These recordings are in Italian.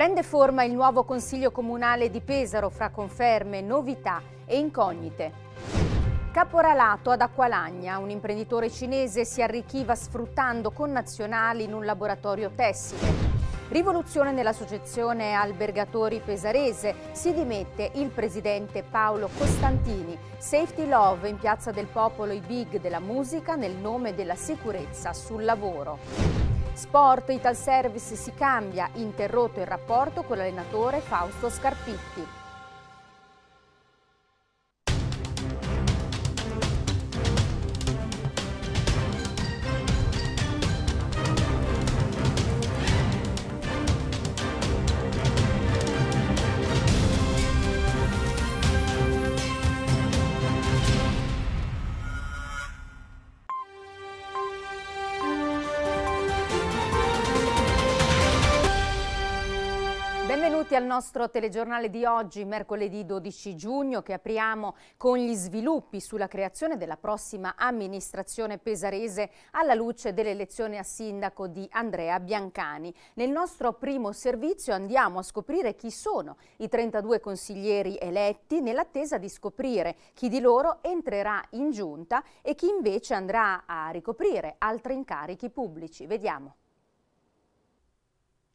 Prende forma il nuovo Consiglio Comunale di Pesaro fra conferme, novità e incognite. Caporalato ad Acqualagna, un imprenditore cinese si arricchiva sfruttando connazionali in un laboratorio tessile. Rivoluzione nell'associazione albergatori pesarese, si dimette il presidente Paolo Costantini. Safety Love in Piazza del Popolo i big della musica nel nome della sicurezza sul lavoro. Sport Ital Service si cambia, interrotto il rapporto con l'allenatore Fausto Scarpitti. Benvenuti al nostro telegiornale di oggi, mercoledì 12 giugno, che apriamo con gli sviluppi sulla creazione della prossima amministrazione pesarese alla luce dell'elezione a sindaco di Andrea Biancani. Nel nostro primo servizio andiamo a scoprire chi sono i 32 consiglieri eletti nell'attesa di scoprire chi di loro entrerà in giunta e chi invece andrà a ricoprire altri incarichi pubblici. Vediamo.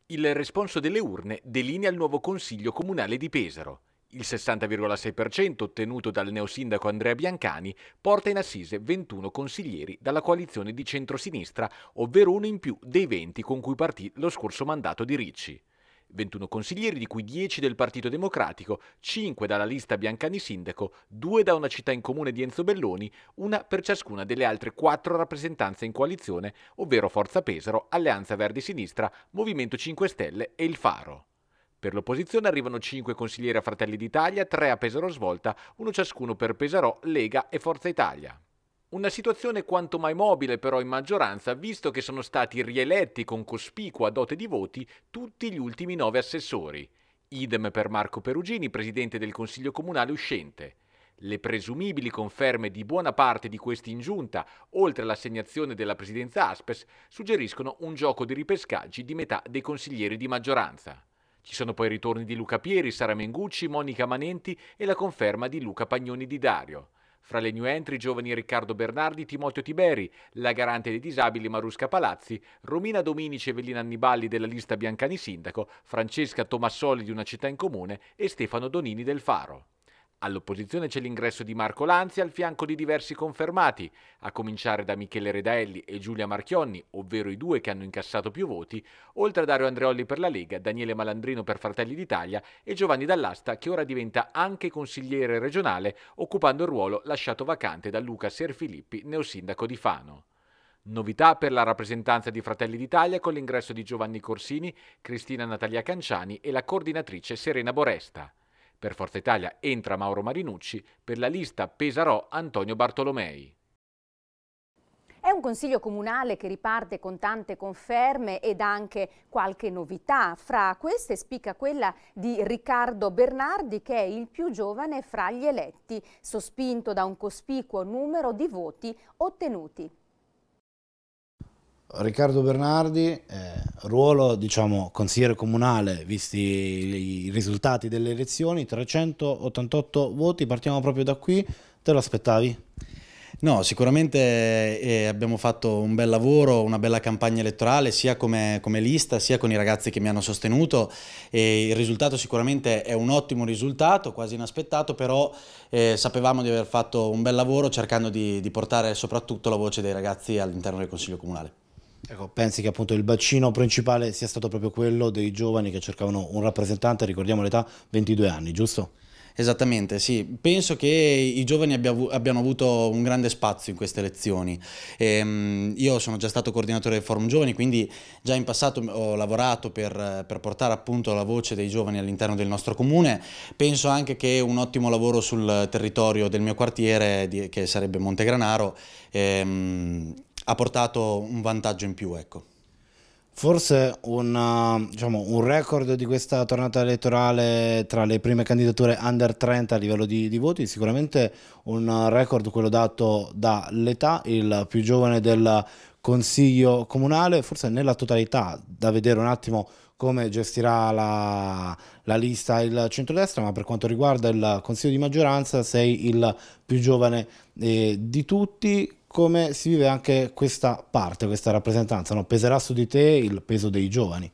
Il responso delle urne delinea il nuovo Consiglio Comunale di Pesaro. Il 60,6% ottenuto dal neosindaco Andrea Biancani porta in assise 21 consiglieri dalla coalizione di centrosinistra, ovvero uno in più dei 20 con cui partì lo scorso mandato di Ricci. 21 consiglieri, di cui 10 del Partito Democratico, 5 dalla lista Biancani Sindaco, 2 da una città in comune di Enzo Belloni, una per ciascuna delle altre 4 rappresentanze in coalizione, ovvero Forza Pesaro, Alleanza Verdi Sinistra, Movimento 5 Stelle e Il Faro. Per l'opposizione arrivano 5 consiglieri a Fratelli d'Italia, 3 a Pesaro Svolta, uno ciascuno per Pesaro, Lega e Forza Italia. Una situazione quanto mai mobile però in maggioranza, visto che sono stati rieletti con cospicua dote di voti tutti gli ultimi nove assessori. Idem per Marco Perugini, presidente del Consiglio Comunale uscente. Le presumibili conferme di buona parte di questi in giunta, oltre all'assegnazione della presidenza Aspes, suggeriscono un gioco di ripescaggi di metà dei consiglieri di maggioranza. Ci sono poi i ritorni di Luca Pieri, Sara Mengucci, Monica Manenti e la conferma di Luca Pagnoni di Dario. Fra le new entry giovani Riccardo Bernardi, Timoteo Tiberi, la garante dei disabili Marusca Palazzi, Romina Dominici e Evelina Anniballi della lista Biancani Sindaco, Francesca Tomassoli di Una città in comune e Stefano Donini del Faro. All'opposizione c'è l'ingresso di Marco Lanzi al fianco di diversi confermati, a cominciare da Michele Redaelli e Giulia Marchionni, ovvero i due che hanno incassato più voti, oltre a Dario Andreolli per la Lega, Daniele Malandrino per Fratelli d'Italia e Giovanni Dall'Asta che ora diventa anche consigliere regionale, occupando il ruolo lasciato vacante da Luca Serfilippi, neosindaco di Fano. Novità per la rappresentanza di Fratelli d'Italia con l'ingresso di Giovanni Corsini, Cristina Natalia Canciani e la coordinatrice Serena Boresta. Per Forza Italia entra Mauro Marinucci, per la lista Pesarò Antonio Bartolomei. È un consiglio comunale che riparte con tante conferme ed anche qualche novità. Fra queste spicca quella di Riccardo Bernardi che è il più giovane fra gli eletti, sospinto da un cospicuo numero di voti ottenuti. Riccardo Bernardi, eh, ruolo diciamo, consigliere comunale, visti i risultati delle elezioni, 388 voti, partiamo proprio da qui, te lo aspettavi? No, sicuramente eh, abbiamo fatto un bel lavoro, una bella campagna elettorale sia come, come, lista sia con i ragazzi che mi hanno sostenuto e il risultato sicuramente è un ottimo risultato, quasi inaspettato, però eh, sapevamo di aver fatto un bel lavoro cercando di, di portare soprattutto la voce dei ragazzi all'interno del Consiglio Comunale. Ecco, pensi che appunto il bacino principale sia stato proprio quello dei giovani che cercavano un rappresentante, ricordiamo l'età, 22 anni, giusto? Esattamente, sì. Penso che i giovani abbiano avuto un grande spazio in queste elezioni. Ehm, io sono già stato coordinatore del Forum Giovani, quindi già in passato ho lavorato per, per portare appunto la voce dei giovani all'interno del nostro comune. Penso anche che un ottimo lavoro sul territorio del mio quartiere, che sarebbe Montegranaro, ehm, ha portato un vantaggio in più. Ecco. Forse un, uh, diciamo, un, record di questa tornata elettorale tra le prime candidature under 30 a livello di, di voti, sicuramente un record quello dato dall'età, il più giovane del consiglio comunale, forse nella totalità, da vedere un attimo come gestirà la, la, lista il centrodestra, ma per quanto riguarda il consiglio di maggioranza sei il più giovane eh, di tutti come si vive anche questa parte, questa rappresentanza? No? Peserà su di te il peso dei giovani?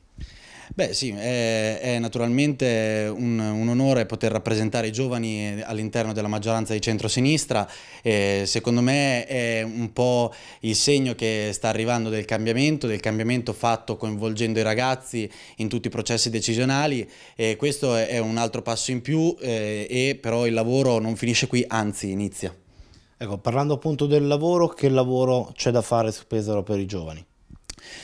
Beh sì, è, è naturalmente un, un, onore poter rappresentare i giovani all'interno della maggioranza di centrosinistra, eh, secondo me è un po' il segno che sta arrivando del cambiamento, del cambiamento fatto coinvolgendo i ragazzi in tutti i processi decisionali e questo è un altro passo in più eh, e però il lavoro non finisce qui, anzi inizia. Ecco, parlando appunto del lavoro, che lavoro c'è da fare su Pesaro per i giovani?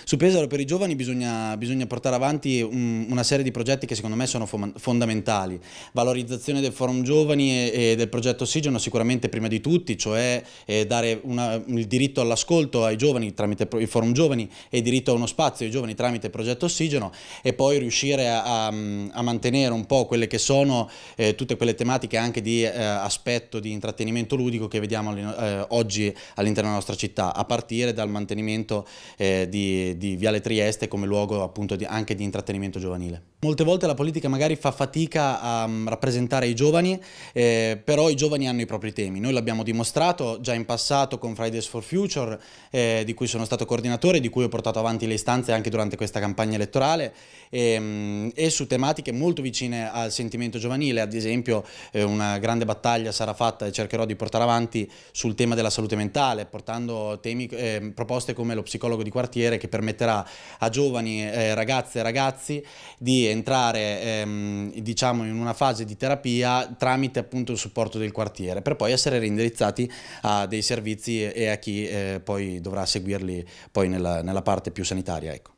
Su Pesaro per i giovani bisogna, bisogna portare avanti un, una serie di progetti che secondo me sono fondamentali. Valorizzazione del Forum Giovani e, e del progetto Ossigeno sicuramente prima di tutti, cioè eh, dare una, il diritto all'ascolto ai giovani tramite il Forum Giovani e il diritto a uno spazio ai giovani tramite il progetto Ossigeno e poi riuscire a, a, a mantenere un po' quelle che sono eh, tutte quelle tematiche anche di eh, aspetto di intrattenimento ludico che vediamo eh, oggi all'interno della nostra città, a partire dal mantenimento eh, di di, Viale Trieste come luogo appunto di, anche di intrattenimento giovanile. Molte volte la politica magari fa fatica a mm, rappresentare i giovani, eh, però i giovani hanno i propri temi. Noi l'abbiamo dimostrato già in passato con Fridays for Future, eh, di cui sono stato coordinatore, di cui ho portato avanti le istanze anche durante questa campagna elettorale, ehm, e su tematiche molto vicine al sentimento giovanile. Ad esempio eh, una grande battaglia sarà fatta e cercherò di portare avanti sul tema della salute mentale, portando temi, eh, proposte come lo psicologo di quartiere che permetterà a giovani, eh, ragazze e ragazzi di entrare ehm, diciamo in una fase di terapia tramite appunto il supporto del quartiere per poi essere reindirizzati a dei servizi e a chi eh, poi dovrà seguirli poi nella, nella parte più sanitaria. Ecco.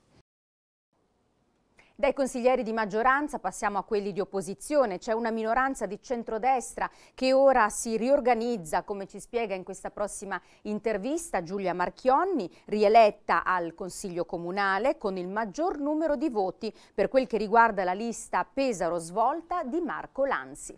Dai consiglieri di maggioranza passiamo a quelli di opposizione. C'è una minoranza di centrodestra che ora si riorganizza, come ci spiega in questa prossima intervista Giulia Marchionni, rieletta al Consiglio Comunale con il maggior numero di voti per quel che riguarda la lista Pesaro svolta di Marco Lanzi.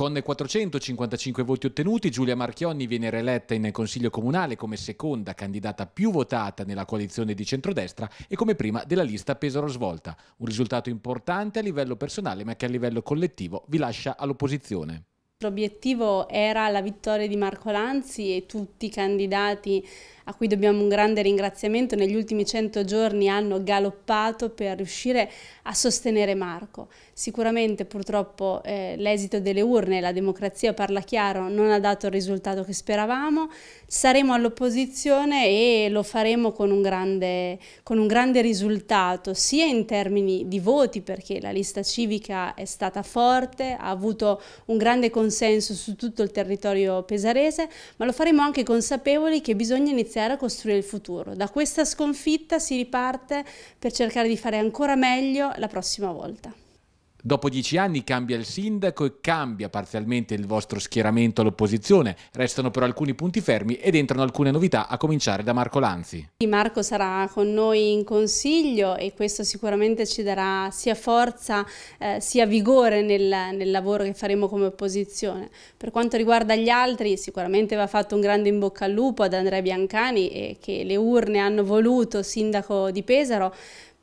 Con 455 voti ottenuti, Giulia Marchionni viene reeletta in Consiglio Comunale come seconda candidata più votata nella coalizione di centrodestra e come prima della lista Pesaro Svolta. Un risultato importante a livello personale ma che a livello collettivo vi lascia all'opposizione. L'obiettivo era la vittoria di Marco Lanzi e tutti i candidati a cui dobbiamo un grande ringraziamento, negli ultimi 100 giorni hanno galoppato per riuscire a sostenere Marco. Sicuramente purtroppo eh, l'esito delle urne, la democrazia parla chiaro, non ha dato il risultato che speravamo, saremo all'opposizione e lo faremo con un, grande, con un grande risultato, sia in termini di voti, perché la lista civica è stata forte, ha avuto un grande consenso su tutto il territorio pesarese, ma lo faremo anche consapevoli che bisogna iniziare iniziare a costruire il futuro. Da questa sconfitta si riparte per cercare di fare ancora meglio la prossima volta dopo dieci anni cambia il sindaco e cambia parzialmente il vostro schieramento all'opposizione, restano però alcuni punti fermi ed entrano alcune novità a cominciare da Marco Lanzi. Marco sarà con noi in consiglio e questo sicuramente ci darà sia forza eh, sia vigore nel, nel lavoro che faremo come opposizione. Per quanto riguarda gli altri sicuramente va fatto un grande in bocca al lupo ad Andrea Biancani eh, che le urne hanno voluto sindaco di Pesaro,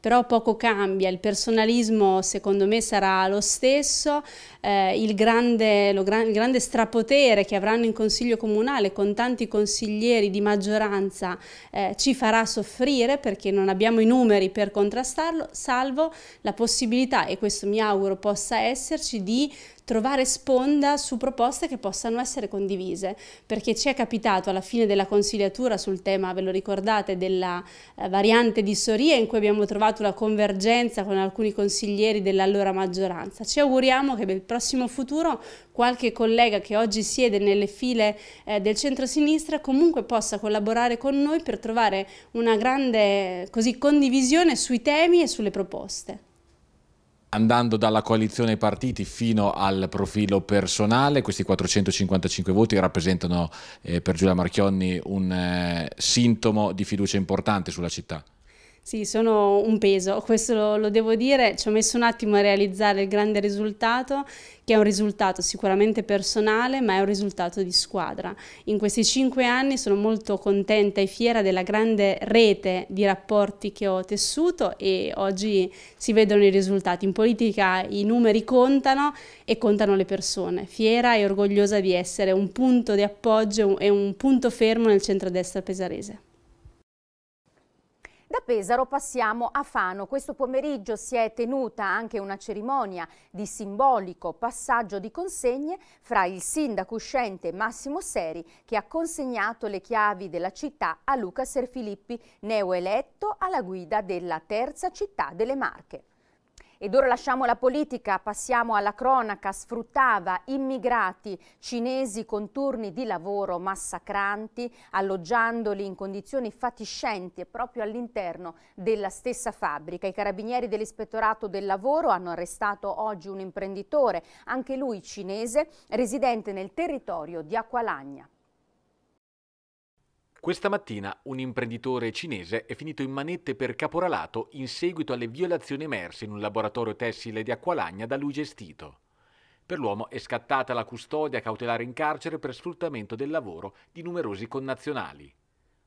però poco cambia, il personalismo secondo me sarà lo stesso, eh, il, grande, gra il, grande, strapotere che avranno in Consiglio Comunale con tanti consiglieri di maggioranza eh, ci farà soffrire perché non abbiamo i numeri per contrastarlo, salvo la possibilità, e questo mi auguro possa esserci, di trovare sponda su proposte che possano essere condivise, perché ci è capitato alla fine della consigliatura sul tema, ve lo ricordate, della eh, variante di Soria in cui abbiamo trovato la convergenza con alcuni consiglieri dell'allora maggioranza. Ci auguriamo che il prossimo prossimo futuro qualche collega che oggi siede nelle file eh, del centro-sinistra comunque possa collaborare con noi per trovare una grande così, condivisione sui temi e sulle proposte andando dalla coalizione ai partiti fino al profilo personale, questi 455 voti rappresentano eh, per Giulia Marchionni un eh, sintomo di fiducia importante sulla città. Sì, sono un peso, questo lo, lo, devo dire, ci ho messo un attimo a realizzare il grande risultato, che è un risultato sicuramente personale, ma è un risultato di squadra. In questi cinque anni sono molto contenta e fiera della grande rete di rapporti che ho tessuto e oggi si vedono i risultati. In politica i numeri contano e contano le persone. Fiera e orgogliosa di essere un punto di appoggio e un punto fermo nel centro-destra pesarese. Da Pesaro passiamo a Fano. Questo pomeriggio si è tenuta anche una cerimonia di simbolico passaggio di consegne fra il sindaco uscente Massimo Seri che ha consegnato le chiavi della città a Luca Serfilippi, neoeletto alla guida della terza città delle Marche. Ed ora lasciamo la politica, passiamo alla cronaca. Sfruttava immigrati cinesi con turni di lavoro massacranti, alloggiandoli in condizioni fatiscenti e proprio all'interno della stessa fabbrica. I carabinieri dell'ispettorato del lavoro hanno arrestato oggi un imprenditore, anche lui cinese, residente nel territorio di Acqualagna. Questa mattina un imprenditore cinese è finito in manette per caporalato in seguito alle violazioni emerse in un laboratorio tessile di Acqualagna da lui gestito. Per l'uomo è scattata la custodia cautelare in carcere per sfruttamento del lavoro di numerosi connazionali.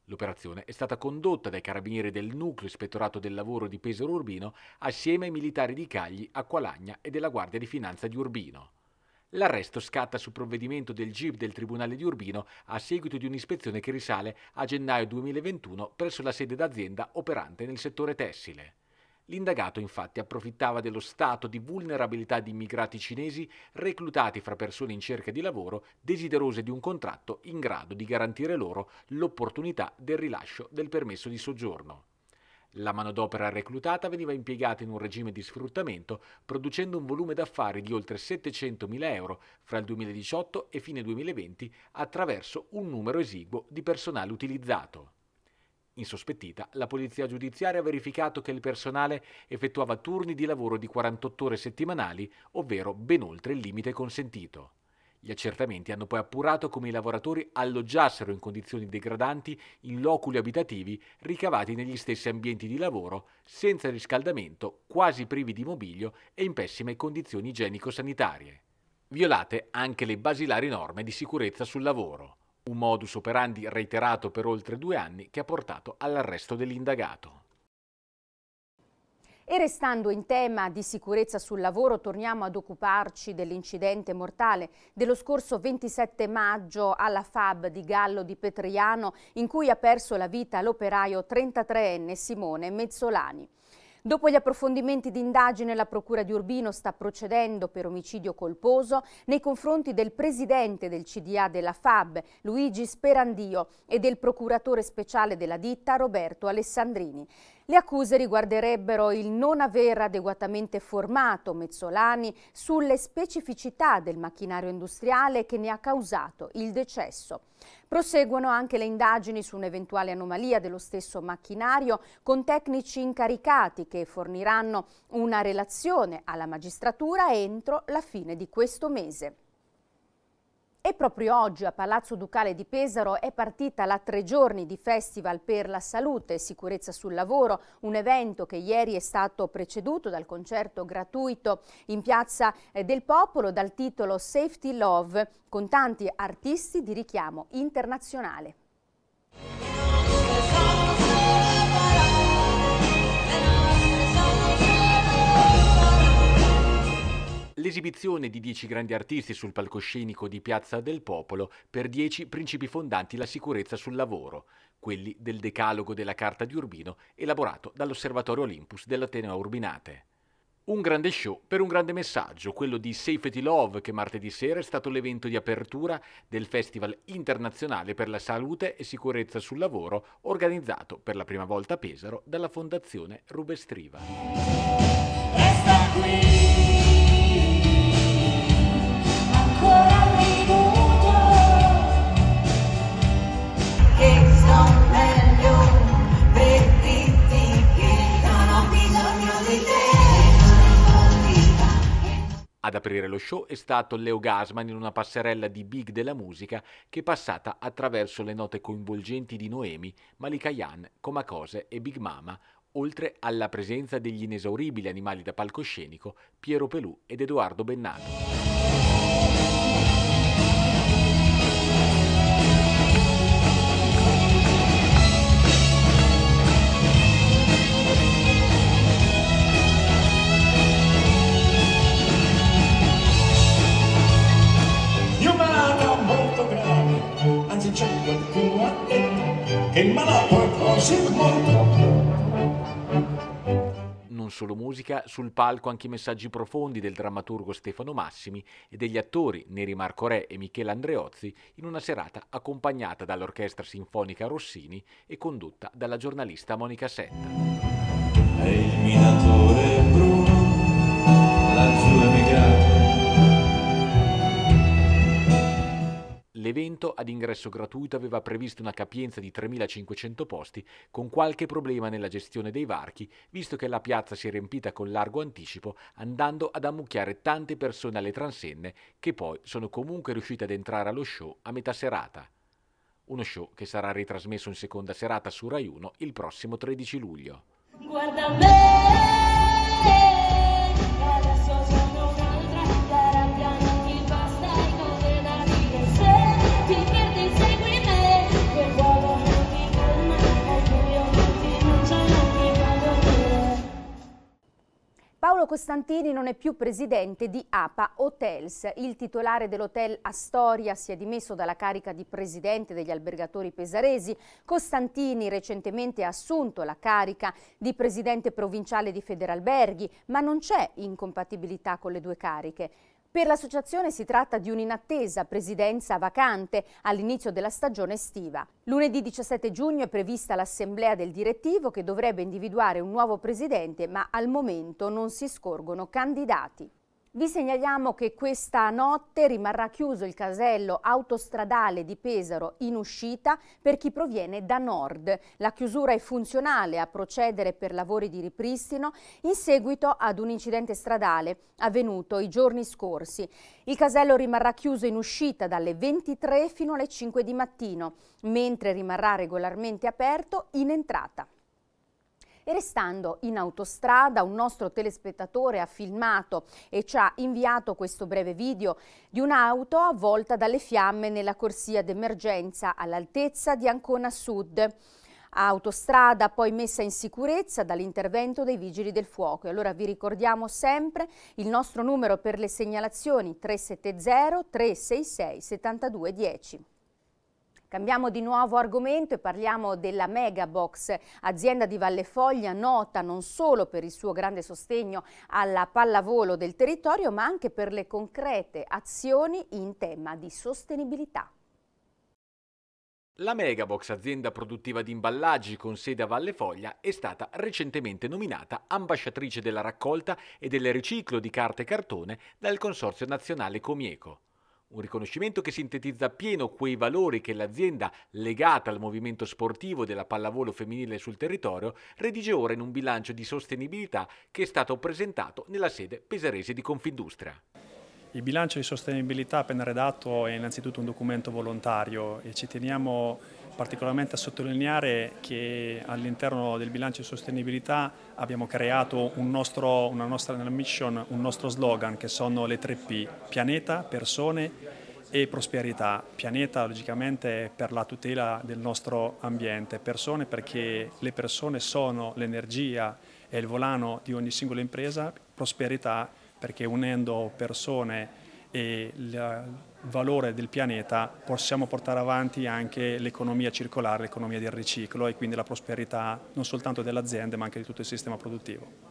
L'operazione è stata condotta dai carabinieri del nucleo ispettorato del lavoro di Pesaro Urbino assieme ai militari di Cagli, Acqualagna e della Guardia di Finanza di Urbino. L'arresto scatta su provvedimento del GIP del Tribunale di Urbino a seguito di un'ispezione che risale a gennaio 2021 presso la sede d'azienda operante nel settore tessile. L'indagato infatti approfittava dello stato di vulnerabilità di immigrati cinesi reclutati fra persone in cerca di lavoro desiderose di un contratto in grado di garantire loro l'opportunità del rilascio del permesso di soggiorno. La manodopera reclutata veniva impiegata in un regime di sfruttamento, producendo un volume d'affari di oltre 700.000 euro fra il 2018 e fine 2020 attraverso un numero esiguo di personale utilizzato. Insospettita, la polizia giudiziaria ha verificato che il personale effettuava turni di lavoro di 48 ore settimanali, ovvero ben oltre il limite consentito. Gli accertamenti hanno poi appurato come i lavoratori alloggiassero in condizioni degradanti in loculi abitativi ricavati negli stessi ambienti di lavoro, senza riscaldamento, quasi privi di mobilio e in pessime condizioni igienico-sanitarie. Violate anche le basilari norme di sicurezza sul lavoro, un modus operandi reiterato per oltre due anni che ha portato all'arresto dell'indagato. E restando in tema di sicurezza sul lavoro, torniamo ad occuparci dell'incidente mortale dello scorso 27 maggio alla FAB di Gallo di Petriano, in cui ha perso la vita l'operaio 33enne Simone Mezzolani. Dopo gli approfondimenti di indagine, la Procura di Urbino sta procedendo per omicidio colposo nei confronti del presidente del CDA della FAB, Luigi Sperandio, e del procuratore speciale della ditta, Roberto Alessandrini. Le accuse riguarderebbero il non aver adeguatamente formato Mezzolani sulle specificità del macchinario industriale che ne ha causato il decesso. Proseguono anche le indagini su un'eventuale anomalia dello stesso macchinario con tecnici incaricati che forniranno una relazione alla magistratura entro la fine di questo mese. E proprio oggi a Palazzo Ducale di Pesaro è partita la tre giorni di Festival per la Salute e Sicurezza sul Lavoro, un evento che ieri è stato preceduto dal concerto gratuito in Piazza eh, del Popolo dal titolo Safety Love con tanti artisti di richiamo internazionale. l'esibizione di dieci grandi artisti sul palcoscenico di Piazza del Popolo per dieci principi fondanti la sicurezza sul lavoro, quelli del decalogo della Carta di Urbino elaborato dall'Osservatorio Olympus dell'Ateneo Urbinate. Un grande show per un grande messaggio, quello di Safety Love, che martedì sera è stato l'evento di apertura del Festival internazionale per la salute e sicurezza sul lavoro, organizzato per la prima volta a Pesaro dalla Fondazione Rubestriva. Resta qui. Ad aprire lo show è stato Leo Gasman in una passerella di Big della musica che è passata attraverso le note coinvolgenti di Noemi, Malika Yan, Comacose e Big Mama, oltre alla presenza degli inesauribili animali da palcoscenico Piero Pelù ed Edoardo Bennato. Anzi c'è qualcuno ha detto che il malato è così solo musica, sul palco anche i messaggi profondi del drammaturgo Stefano Massimi e degli attori Neri Marco Re e Michele Andreozzi in una serata accompagnata dall'Orchestra Sinfonica Rossini e condotta dalla giornalista Monica Setta. È il minatore Bruno, laggiù emigrato. L'evento ad ingresso gratuito aveva previsto una capienza di 3.500 posti, con qualche problema nella gestione dei varchi, visto che la piazza si è riempita con largo anticipo, andando ad ammucchiare tante persone alle transenne, che poi sono comunque riuscite ad entrare allo show a metà serata. Uno show che sarà ritrasmesso in seconda serata su Rai 1 il prossimo 13 luglio. Guarda me! Paolo Costantini non è più presidente di APA Hotels. Il titolare dell'hotel Astoria si è dimesso dalla carica di presidente degli albergatori pesaresi. Costantini recentemente ha assunto la carica di presidente provinciale di Federalberghi, ma non c'è incompatibilità con le due cariche. Per l'associazione si tratta di un'inattesa presidenza vacante all'inizio della stagione estiva. Lunedì 17 giugno è prevista l'assemblea del direttivo che dovrebbe individuare un nuovo presidente ma al momento non si scorgono candidati. Vi segnaliamo che questa notte rimarrà chiuso il casello autostradale di Pesaro in uscita per chi proviene da nord. La chiusura è funzionale a procedere per lavori di ripristino in seguito ad un incidente stradale avvenuto i giorni scorsi. Il casello rimarrà chiuso in uscita dalle 23 fino alle 5 di mattino, mentre rimarrà regolarmente aperto in entrata. E restando in autostrada, un nostro telespettatore ha filmato e ci ha inviato questo breve video di un'auto avvolta dalle fiamme nella corsia d'emergenza all'altezza di Ancona Sud autostrada poi messa in sicurezza dall'intervento dei vigili del fuoco. E allora vi ricordiamo sempre il nostro numero per le segnalazioni 370 366 7210. Cambiamo di nuovo argomento e parliamo della Megabox, azienda di Vallefoglia nota non solo per il suo grande sostegno alla pallavolo del territorio, ma anche per le concrete azioni in tema di sostenibilità. La Megabox, azienda produttiva di imballaggi con sede a Valle Foglia, è stata recentemente nominata ambasciatrice della raccolta e del riciclo di carta e cartone dal Consorzio Nazionale Comieco. Un riconoscimento che sintetizza appieno quei valori che l'azienda, legata al movimento sportivo della pallavolo femminile sul territorio, redige ora in un bilancio di sostenibilità che è stato presentato nella sede peserese di Confindustria. Il bilancio di sostenibilità appena redatto è innanzitutto un documento volontario e ci teniamo particolarmente a sottolineare che all'interno del bilancio di sostenibilità abbiamo creato un nostro, una nostra mission, un nostro slogan che sono le tre P, pianeta, persone e prosperità. Pianeta logicamente per la tutela del nostro ambiente, persone perché le persone sono l'energia e il volano di ogni singola impresa, prosperità perché unendo persone e il valore del pianeta possiamo portare avanti anche l'economia circolare, l'economia del riciclo e quindi la prosperità non soltanto dell'azienda ma anche di tutto il sistema produttivo.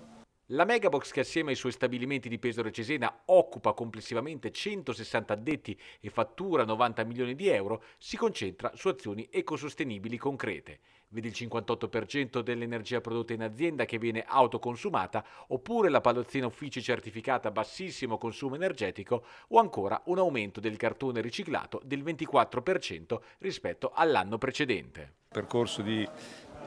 La Megabox, che assieme ai suoi stabilimenti di Pesaro e Cesena occupa complessivamente 160 addetti e fattura 90 milioni di euro, si concentra su azioni ecosostenibili concrete vedi il 58% dell'energia prodotta in azienda che viene autoconsumata, oppure la palazzina uffici certificata a bassissimo consumo energetico, o ancora un aumento del cartone riciclato del 24% rispetto all'anno precedente. Percorso di,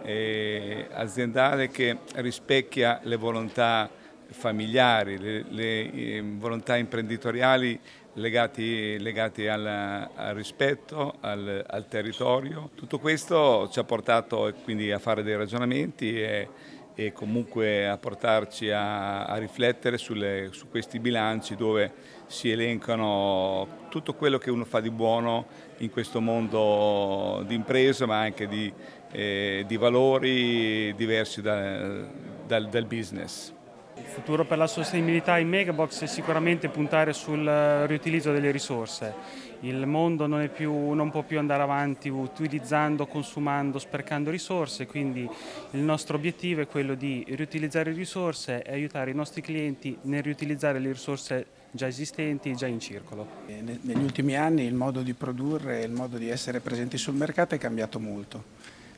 eh, aziendale che rispecchia le volontà familiari, le, le ehm, volontà imprenditoriali legate, legate alla, al rispetto, al, al, territorio. Tutto questo ci ha portato eh, quindi a fare dei ragionamenti e, e comunque a portarci a, a riflettere sulle, su questi bilanci dove si elencano tutto quello che uno fa di buono in questo mondo di impresa ma anche di, eh, di valori diversi da, dal, dal business. Il futuro per la sostenibilità in Megabox è sicuramente puntare sul riutilizzo delle risorse. Il mondo non, più, non, può più andare avanti utilizzando, consumando, sprecando risorse, quindi il nostro obiettivo è quello di riutilizzare risorse e aiutare i nostri clienti nel riutilizzare le risorse già esistenti, già in circolo. Eh, negli ultimi anni il modo di produrre e il modo di essere presenti sul mercato è cambiato molto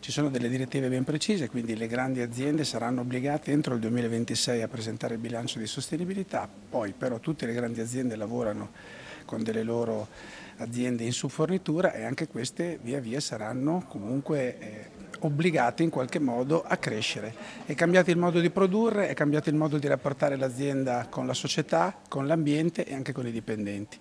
ci sono delle direttive ben precise, quindi le grandi aziende saranno obbligate entro il 2026 a presentare il bilancio di sostenibilità, poi però tutte le grandi aziende lavorano con delle loro aziende in subfornitura e anche queste via via saranno comunque eh, obbligate in qualche modo a crescere. È cambiato il modo di produrre, è cambiato il modo di rapportare l'azienda con la società, con l'ambiente e anche con i dipendenti.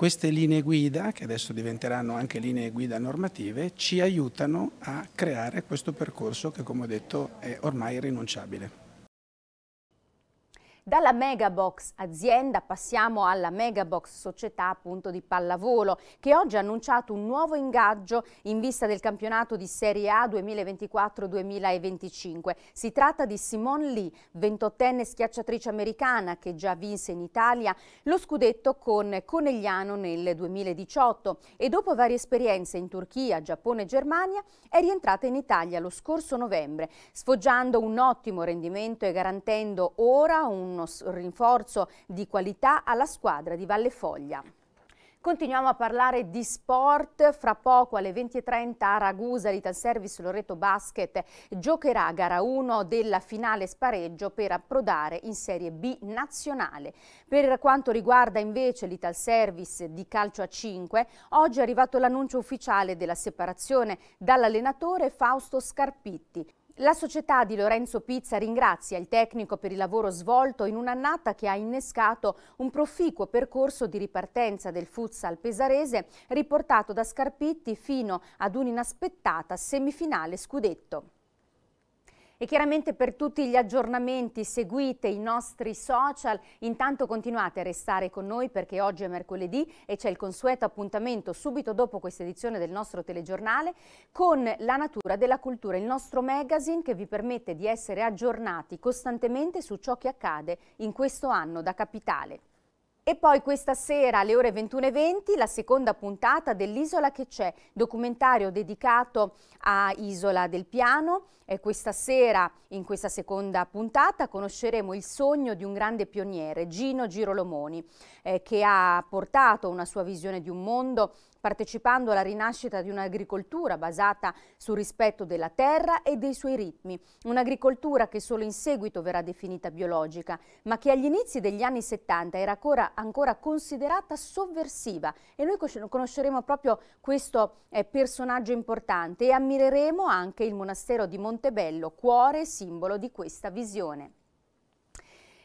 Queste linee guida, che adesso diventeranno anche linee guida normative, ci aiutano a creare questo percorso che, come ho detto, è ormai irrinunciabile. Dalla Megabox azienda passiamo alla Megabox società appunto di pallavolo che oggi ha annunciato un nuovo ingaggio in vista del campionato di Serie A 2024-2025. Si tratta di Simone Lee, 28enne schiacciatrice americana che già vinse in Italia lo scudetto con Conegliano nel 2018 e dopo varie esperienze in Turchia, Giappone e Germania è rientrata in Italia lo scorso novembre, sfoggiando un ottimo rendimento e garantendo ora un uno rinforzo di qualità alla squadra di Valle Foglia. Continuiamo a parlare di sport, fra poco alle 20.30 a Ragusa l'Ital Service Loreto Basket giocherà gara 1 della finale spareggio per approdare in Serie B nazionale. Per quanto riguarda invece l'Ital Service di calcio a 5, oggi è arrivato l'annuncio ufficiale della separazione dall'allenatore Fausto Scarpitti. La società di Lorenzo Pizza ringrazia il tecnico per il lavoro svolto in un'annata che ha innescato un proficuo percorso di ripartenza del futsal pesarese riportato da Scarpitti fino ad un'inaspettata semifinale scudetto. E chiaramente per tutti gli aggiornamenti seguite i nostri social, intanto continuate a restare con noi perché oggi è mercoledì e c'è il consueto appuntamento subito dopo questa edizione del nostro telegiornale con la natura della cultura, il nostro magazine che vi permette di essere aggiornati costantemente su ciò che accade in questo anno da capitale. E poi questa sera alle ore 21.20 la seconda puntata dell'Isola che c'è, documentario dedicato a Isola del Piano. E questa sera, in questa seconda puntata, conosceremo il sogno di un grande pioniere, Gino Girolomoni eh, che ha portato una sua visione di un mondo partecipando alla rinascita di un'agricoltura basata sul rispetto della terra e dei suoi ritmi, un'agricoltura che solo in seguito verrà definita biologica, ma che agli inizi degli anni 70 era ancora, ancora considerata sovversiva e noi conosceremo proprio questo eh, personaggio importante e ammireremo anche il monastero di Montebello, cuore e simbolo di questa visione.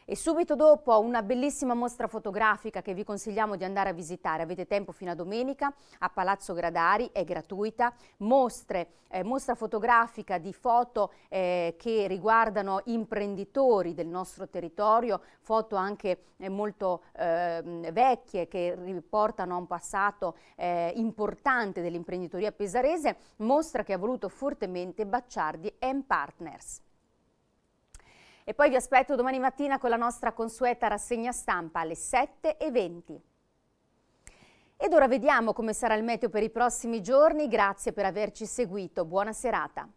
E subito dopo una bellissima mostra fotografica che vi consigliamo di andare a visitare. Avete tempo fino a domenica a Palazzo Gradari, è gratuita. Mostre, eh, mostra fotografica di foto eh, che riguardano imprenditori del nostro territorio, foto anche eh, molto ehm, vecchie che riportano a un passato eh, importante dell'imprenditoria pesarese, mostra che ha voluto fortemente Bacciardi and Partners. E poi vi aspetto domani mattina con la nostra consueta rassegna stampa alle 7.20. Ed ora vediamo come sarà il meteo per i prossimi giorni. Grazie per averci seguito. Buona serata.